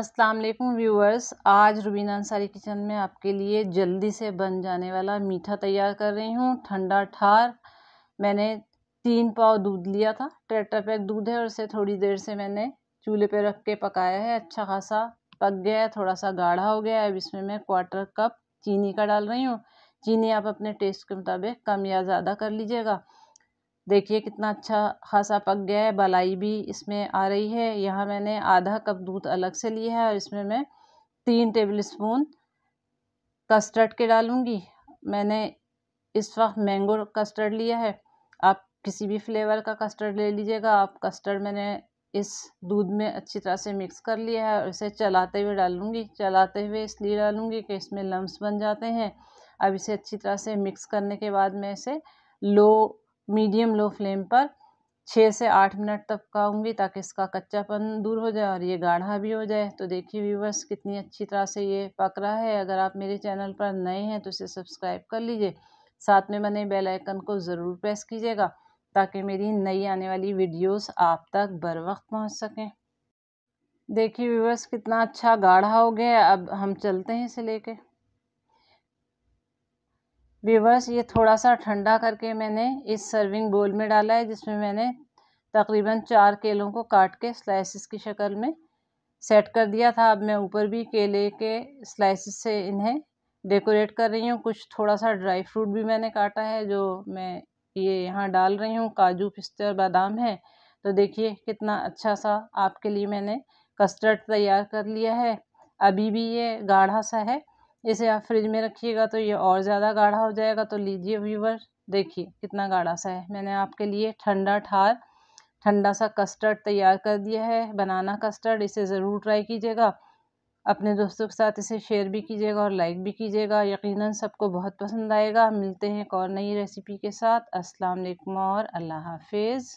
अस्सलाम वालेकुम व्यूअर्स आज रुबीना अंसारी किचन में आपके लिए जल्दी से बन जाने वाला मीठा तैयार कर रही हूँ ठंडा ठार मैंने तीन पाव दूध लिया था ट्रेटर पैक दूध है और उसे थोड़ी देर से मैंने चूल्हे पे रख के पकाया है अच्छा खासा पक गया है थोड़ा सा गाढ़ा हो गया है अब इसमें मैं क्वार्टर कप चीनी का डाल रही हूँ चीनी आप अपने टेस्ट के मुताबिक कम या ज़्यादा कर लीजिएगा देखिए कितना अच्छा खासा पक गया है बलाई भी इसमें आ रही है यहाँ मैंने आधा कप दूध अलग से लिया है और इसमें मैं तीन टेबल स्पून कस्टर्ड के डालूँगी मैंने इस वक्त मैंगो कस्टर्ड लिया है आप किसी भी फ्लेवर का कस्टर्ड ले लीजिएगा आप कस्टर्ड मैंने इस दूध में अच्छी तरह से मिक्स कर लिया है और इसे चलाते हुए डालूंगी चलाते हुए इसलिए डालूंगी कि इसमें लम्स बन जाते हैं अब इसे अच्छी तरह से मिक्स करने के बाद मैं इसे लो मीडियम लो फ्लेम पर छः से आठ मिनट तक पकाऊंगी ताकि इसका कच्चापन दूर हो जाए और ये गाढ़ा भी हो जाए तो देखिए व्यूवर्स कितनी अच्छी तरह से ये पक रहा है अगर आप मेरे चैनल पर नए हैं तो इसे सब्सक्राइब कर लीजिए साथ में बने बेल आइकन को ज़रूर प्रेस कीजिएगा ताकि मेरी नई आने वाली वीडियोस आप तक बर वक्त पहुँच सकें देखिए व्यूवर्स कितना अच्छा गाढ़ा हो गया अब हम चलते हैं इसे लेके व्यूवर्स ये थोड़ा सा ठंडा करके मैंने इस सर्विंग बोल में डाला है जिसमें मैंने तकरीबन चार केलों को काट के स्लाइसिस की शक्ल में सेट कर दिया था अब मैं ऊपर भी केले के स्लाइसिस से इन्हें डेकोरेट कर रही हूँ कुछ थोड़ा सा ड्राई फ्रूट भी मैंने काटा है जो मैं ये यहाँ डाल रही हूँ काजू पिस्ते और बादाम है तो देखिए कितना अच्छा सा आपके लिए मैंने कस्टर्ड तैयार कर लिया है अभी भी ये गाढ़ा सा है इसे आप फ्रिज में रखिएगा तो ये और ज़्यादा गाढ़ा हो जाएगा तो लीजिए व्यूवर देखिए कितना गाढ़ा सा है मैंने आपके लिए ठंडा ठार ठंडा सा कस्टर्ड तैयार कर दिया है बनाना कस्टर्ड इसे ज़रूर ट्राई कीजिएगा अपने दोस्तों के साथ इसे शेयर भी कीजिएगा और लाइक भी कीजिएगा यकीनन सबको बहुत पसंद आएगा मिलते हैं एक और नई रेसिपी के साथ अस्सलाम वालेकुम और अल्लाह हाफिज़